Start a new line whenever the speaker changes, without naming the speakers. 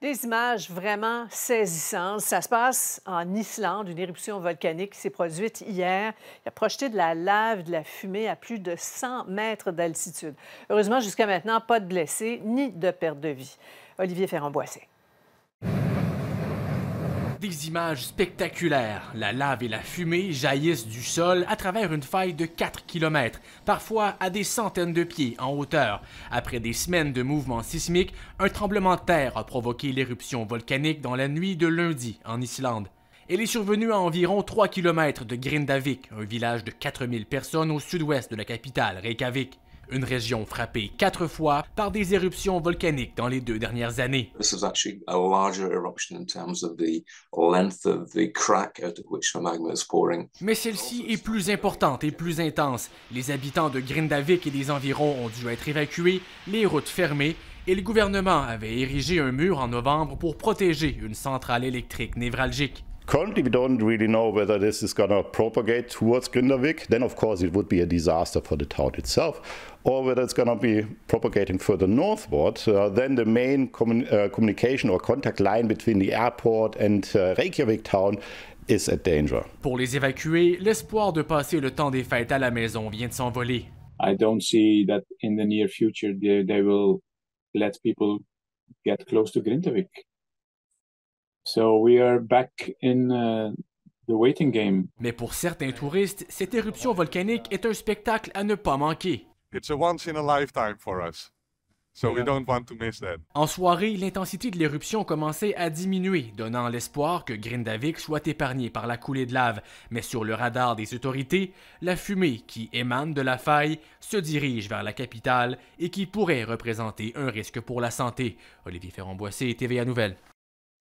Des images vraiment saisissantes. Ça se passe en Islande, une éruption volcanique qui s'est produite hier. Il a projeté de la lave, de la fumée à plus de 100 mètres d'altitude. Heureusement, jusqu'à maintenant, pas de blessés ni de perte de vie. Olivier ferrand des images spectaculaires. La lave et la fumée jaillissent du sol à travers une faille de 4 km, parfois à des centaines de pieds en hauteur. Après des semaines de mouvements sismiques, un tremblement de terre a provoqué l'éruption volcanique dans la nuit de lundi en Islande. Elle est survenue à environ 3 km de Grindavik, un village de 4000 personnes au sud-ouest de la capitale, Reykjavik une région frappée quatre fois par des éruptions volcaniques dans les deux dernières années. Mais celle-ci est plus importante et plus intense. Les habitants de Grindavik et des environs ont dû être évacués, les routes fermées et le gouvernement avait érigé un mur en novembre pour protéger une centrale électrique névralgique.
Currently, we don't really know whether this is going to propagate towards Grindavik. Then, of course, it would be a disaster for the town itself, or whether it's going to be propagating further northward. Uh, then the main commun uh, communication or contact line between the airport and uh, Reykjavik town is at danger.
Pour les évacués, l'espoir de passer le temps des fêtes à la maison vient de s'envoler. I don't see that in the near future they, they will let people get close to Grindavik. Uh, Mais pour certains touristes, cette éruption volcanique est un spectacle à ne pas manquer. En soirée, l'intensité de l'éruption commençait à diminuer, donnant l'espoir que Grindavik soit épargné par la coulée de lave. Mais sur le radar des autorités, la fumée qui émane de la faille se dirige vers la capitale et qui pourrait représenter un risque pour la santé. Olivier TVA Nouvelle.